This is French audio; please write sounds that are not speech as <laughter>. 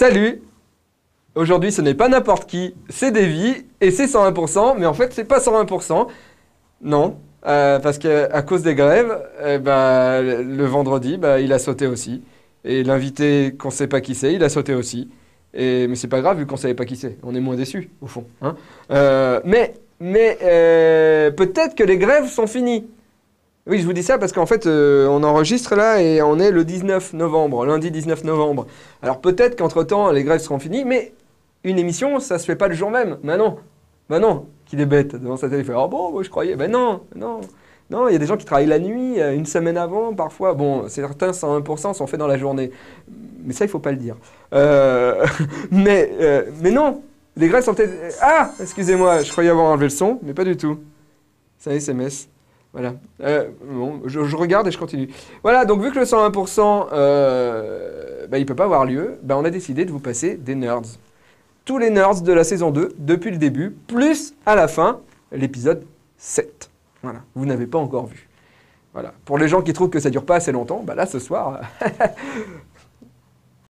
Salut Aujourd'hui, ce n'est pas n'importe qui, c'est Davy, et c'est 101%, mais en fait, c'est pas 101%. Non, euh, parce parce qu'à cause des grèves, eh ben, le vendredi, bah, il a sauté aussi. Et l'invité qu'on sait pas qui c'est, il a sauté aussi. Et, mais c'est pas grave, vu qu'on savait pas qui c'est. On est moins déçus, au fond. Hein. Euh, mais mais euh, peut-être que les grèves sont finies. Oui, je vous dis ça parce qu'en fait, euh, on enregistre là et on est le 19 novembre, lundi 19 novembre. Alors peut-être qu'entre-temps, les grèves seront finies, mais une émission, ça se fait pas le jour même. Ben non, ben non, qu'il est bête devant sa télé. Oh bon, je croyais. » Ben non, non. Non, il y a des gens qui travaillent la nuit, euh, une semaine avant, parfois. Bon, certains 101% sont faits dans la journée. Mais ça, il faut pas le dire. Euh, <laughs> mais, mais non, les grèves sont Ah, excusez-moi, je croyais avoir enlevé le son, mais pas du tout. C'est un SMS. Voilà. Euh, bon, je, regarde et je continue. Voilà, donc vu que le 101%, euh, bah, il peut pas avoir lieu, ben on a décidé de vous passer des nerds. Tous les nerds de la saison 2, depuis le début, plus à la fin, l'épisode 7. Voilà, vous n'avez pas encore vu. Voilà. Pour les gens qui trouvent que ça dure pas assez longtemps, bah là, ce soir, <laughs>